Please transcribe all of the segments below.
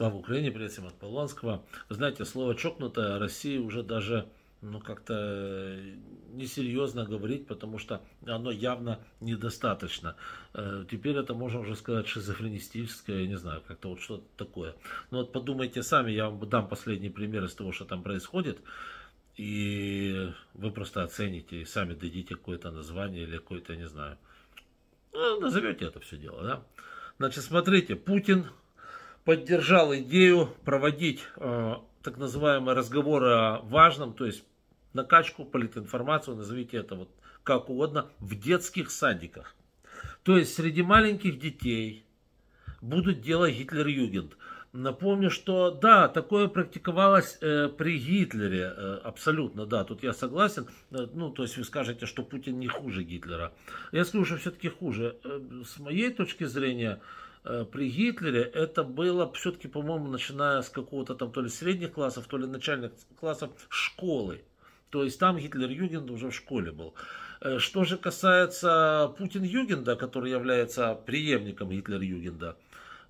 слава Украине, привет всем от Полонского, знаете, слово чокнутое России уже даже ну, как-то несерьезно говорить, потому что оно явно недостаточно. Э, теперь это, можно уже сказать, шизофренистическое, я не знаю, как-то вот что-то такое. Ну вот подумайте сами, я вам дам последний пример из того, что там происходит, и вы просто оцените и сами дадите какое-то название или какое-то, не знаю, ну, назовете это все дело, да? Значит, смотрите, Путин поддержал идею проводить э, так называемые разговоры о важном, то есть накачку, политинформацию, назовите это вот как угодно, в детских садиках. То есть среди маленьких детей будут делать Гитлер-Югенд. Напомню, что да, такое практиковалось э, при Гитлере, э, абсолютно, да, тут я согласен. Э, ну, то есть вы скажете, что Путин не хуже Гитлера. Я скажу, что все-таки хуже. Э, с моей точки зрения, Э, при Гитлере это было все-таки, по-моему, начиная с какого-то там то ли средних классов, то ли начальных классов школы. То есть там Гитлер-Югенд уже в школе был. Э, что же касается Путин-Югенда, который является преемником Гитлер-Югенда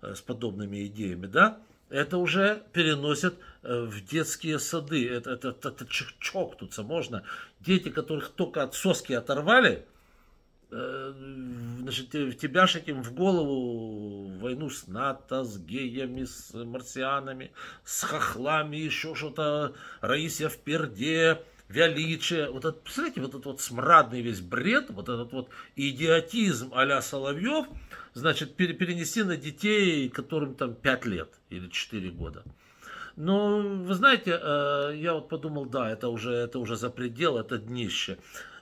э, с подобными идеями, да, это уже переносят в детские сады. Это, это, это, это чокнуться можно. Дети, которых только от соски оторвали – Э, значит, э, втебяшить им в голову войну с НАТО, с геями, с марсианами, с хохлами, еще что-то, Раисия в перде, Вяличие, вот это, представляете, вот этот вот смрадный весь бред, вот этот вот идиотизм а-ля Соловьев, значит, перенести на детей, которым там 5 лет или 4 года. Но вы знаете, э, я вот подумал, да, это уже, это уже за предел, это днище.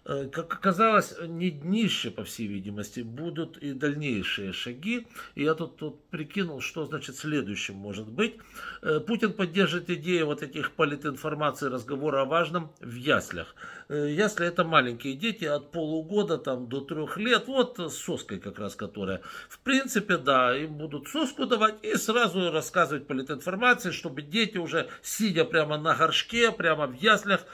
Э, как оказалось, не днище, по всей видимости, будут и дальнейшие шаги. И я тут, тут прикинул, что значит следующим может быть. Э, Путин поддержит идею вот этих политинформаций, разговора о важном в яслях. Э, ясли это маленькие дети от полугода там, до трех лет, вот с соской как раз которая. В принципе, да, им будут соску давать и сразу рассказывать политинформации, чтобы дети уже сидя прямо на горшке, прямо в яслях,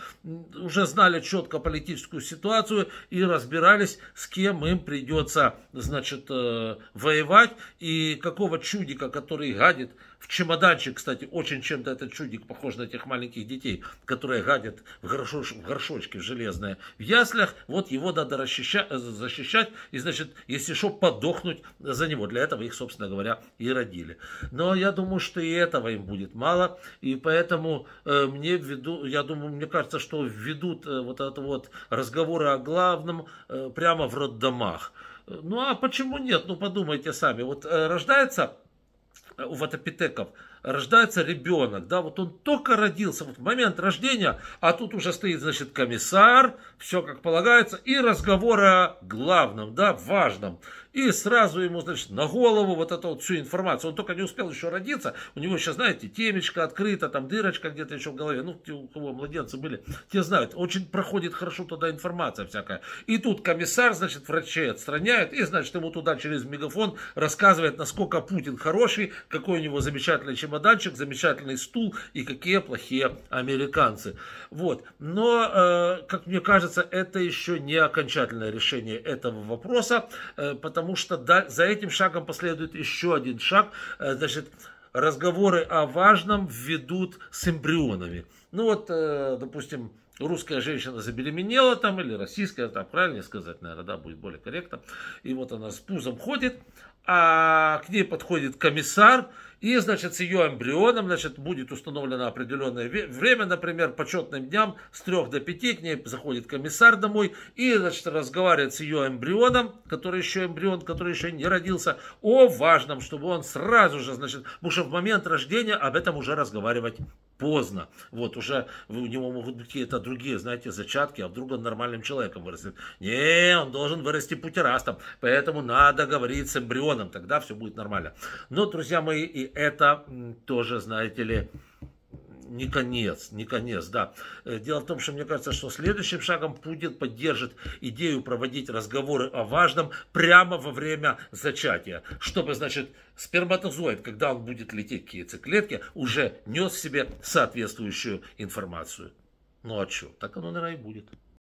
уже знали четко политическую ситуацию ситуацию и разбирались, с кем им придется, значит, э, воевать и какого чудика, который гадит в чемоданчик, кстати, очень чем-то этот чудик похож на тех маленьких детей, которые гадят в, горшош, в горшочки железные. В яслях вот его надо расчищать, э, защищать и, значит, если что, подохнуть за него. Для этого их, собственно говоря, и родили. Но я думаю, что и этого им будет мало. И поэтому э, мне ввиду, я думаю, мне кажется, что введут э, вот это вот разговоры о главном э, прямо в роддомах. Э, ну а почему нет? Ну подумайте сами. Вот э, рождается Э, у ватопитеков рождается ребенок, да, вот он только родился, вот момент рождения, а тут уже стоит, значит, комиссар, все как полагается, и разговор о главном, да, важном и сразу ему, значит, на голову вот эту вот всю информацию. Он только не успел еще родиться, у него сейчас, знаете, темечко открыто, там дырочка где-то еще в голове, ну, те, у кого младенцы были, те знают, очень проходит хорошо туда информация всякая. И тут комиссар, значит, врачей отстраняет, и, значит, ему туда через мегафон рассказывает, насколько Путин хороший, какой у него замечательный чемоданчик, замечательный стул и какие плохие американцы. Вот. Но, э, как мне кажется, это еще не окончательное решение этого вопроса, э, потому потому что да, за этим шагом последует еще один шаг, э, значит, разговоры о важном ведут с эмбрионами. Ну вот, э, допустим, русская женщина забеременела там, или российская, там, правильно сказать, наверное, да, будет более корректно. И вот она с пузом ходит, а к ней подходит комиссар и, значит, с ее эмбрионом, значит, будет установлено определенное время, например, по четным дням с 3 до 5, к ней заходит комиссар домой и, значит, разговаривает с ее эмбрионом, который еще эмбрион, который еще не родился, о важном, чтобы он сразу же, значит, потому что в момент рождения об этом уже разговаривать поздно. Вот, уже у него могут быть какие-то другие, знаете, зачатки, а вдруг он нормальным человеком вырастет. Не, он должен вырасти путерастом, поэтому надо говорить с эмбрионом, тогда все будет нормально. Но, друзья мои, и это тоже, знаете ли, не конец, не конец, да. Э, дело в том, что мне кажется, что следующим шагом Путин поддержит идею проводить разговоры о важном прямо во время зачатия, чтобы, значит, сперматозоид, когда он будет лететь к яйцеклетке, уже нес в себе соответствующую информацию. Ну а что? Так оно, наверное, и будет.